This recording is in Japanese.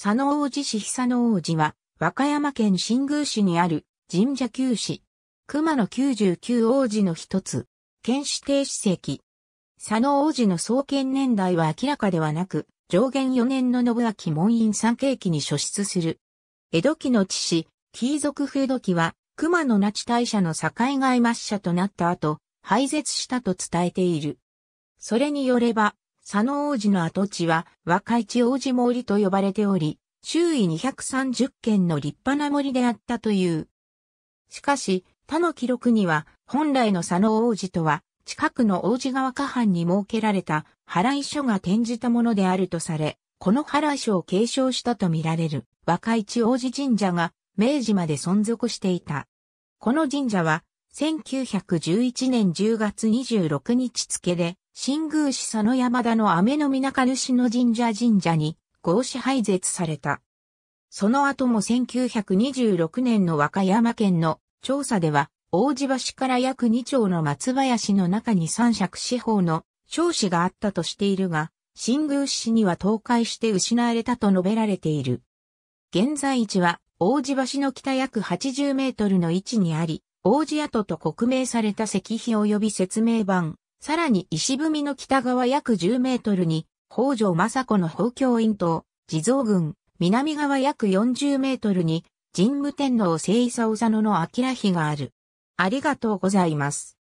佐野王子市久野王子は、和歌山県新宮市にある神社旧市。熊野九十九王子の一つ、県指定史跡。佐野王子の創建年代は明らかではなく、上限四年の信明門院三景記に所出する。江戸期の父、貴族風土期は、熊野那智大社の境外抹社となった後、廃絶したと伝えている。それによれば、佐野王子の跡地は若市王子森と呼ばれており、周囲230軒の立派な森であったという。しかし、他の記録には、本来の佐野王子とは、近くの王子川下藩に設けられた払い書が転じたものであるとされ、この払い書を継承したとみられる若市王子神社が明治まで存続していた。この神社は1911年10月26日付で新宮市佐野山田の雨の皆主の神社神社に合祀廃絶された。その後も1926年の和歌山県の調査では、大路橋から約2丁の松林の中に三尺四方の少子があったとしているが、新宮市には倒壊して失われたと述べられている。現在位置は、大路橋の北約80メートルの位置にあり、王子跡と刻名された石碑及び説明板、さらに石踏みの北側約10メートルに、北条政子の宝鏡院と、地蔵郡、南側約40メートルに、神武天皇聖伊佐野の明日がある。ありがとうございます。